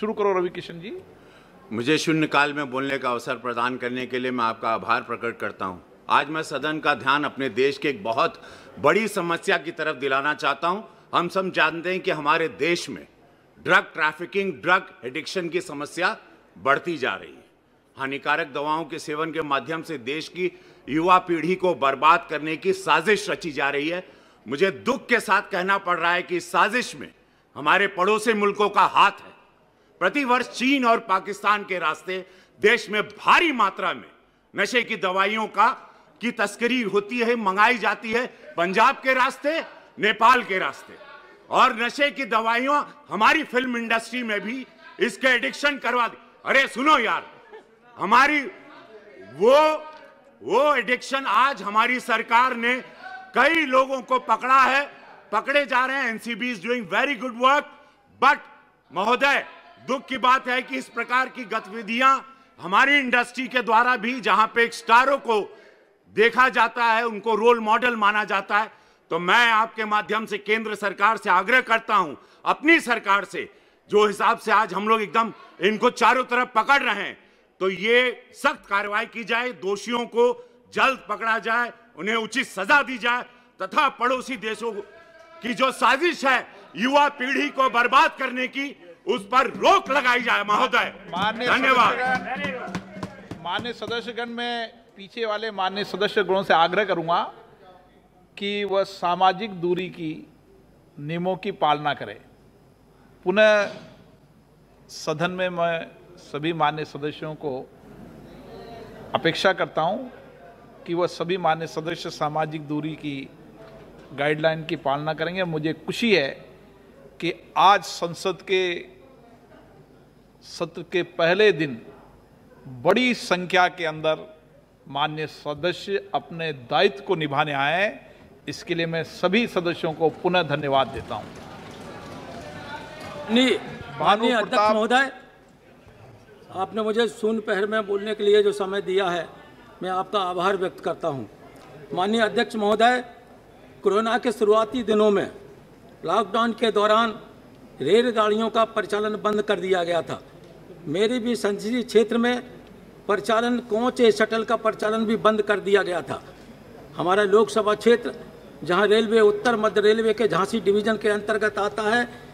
शुरू करो रवि किशन जी मुझे शून्यकाल में बोलने का अवसर प्रदान करने के लिए मैं आपका आभार प्रकट करता हूँ आज मैं सदन का ध्यान अपने देश के एक बहुत बड़ी समस्या की तरफ दिलाना चाहता हूँ हम सब जानते हैं कि हमारे देश में ड्रग ट्रैफिकिंग ड्रग एडिक्शन की समस्या बढ़ती जा रही है हानिकारक दवाओं के सेवन के माध्यम से देश की युवा पीढ़ी को बर्बाद करने की साजिश रची जा रही है मुझे दुख के साथ कहना पड़ रहा है कि इस साजिश में हमारे पड़ोसी मुल्कों का हाथ है प्रतिवर्ष चीन और पाकिस्तान के रास्ते देश में भारी मात्रा में नशे की दवाइयों का की तस्करी होती है मंगाई जाती है पंजाब के रास्ते नेपाल के रास्ते और नशे की दवाइयों हमारी फिल्म इंडस्ट्री में भी इसके एडिक्शन करवा दी अरे सुनो यार हमारी वो वो एडिक्शन आज हमारी सरकार ने कई लोगों को पकड़ा है पकड़े जा रहे हैं NCB is doing very good work but महोदय दुख की बात है कि इस प्रकार की गतिविधियां हमारी इंडस्ट्री के द्वारा भी जहां पे स्टारों को देखा जाता है उनको रोल मॉडल माना जाता है तो मैं आपके माध्यम से केंद्र सरकार से आग्रह करता हूं अपनी सरकार से जो हिसाब से आज हम लोग एकदम इनको चारों तरफ पकड़ रहे हैं तो ये सख्त कार्रवाई की जाए दोषियों को जल्द पकड़ा जाए उन्हें उचित सजा दी जाए तथा पड़ोसी देशों की जो साजिश है युवा पीढ़ी को बर्बाद करने की उस पर रोक लगाई जाए महोदय धन्यवाद मान्य सदस्यगण में पीछे वाले मान्य सदस्यगणों से आग्रह करूंगा कि वह सामाजिक दूरी की नियमों की पालना करें पुनः सदन में मैं सभी मान्य सदस्यों को अपेक्षा करता हूं कि वह सभी मान्य सदस्य सामाजिक दूरी की गाइडलाइन की पालना करेंगे मुझे खुशी है कि आज संसद के सत्र के पहले दिन बड़ी संख्या के अंदर मान्य सदस्य अपने दायित्व को निभाने आए इसके लिए मैं सभी सदस्यों को पुनः धन्यवाद देता हूँ माननीय अध्यक्ष महोदय आपने मुझे सुन पहर में बोलने के लिए जो समय दिया है मैं आपका आभार व्यक्त करता हूँ माननीय अध्यक्ष महोदय कोरोना के शुरुआती दिनों में लॉकडाउन के दौरान रेलगाड़ियों का परिचालन बंद कर दिया गया था मेरी भी संसदीय क्षेत्र में प्रचालन कोच शटल का प्रचालन भी बंद कर दिया गया था हमारा लोकसभा क्षेत्र जहां रेलवे उत्तर मध्य रेलवे के झांसी डिवीजन के अंतर्गत आता है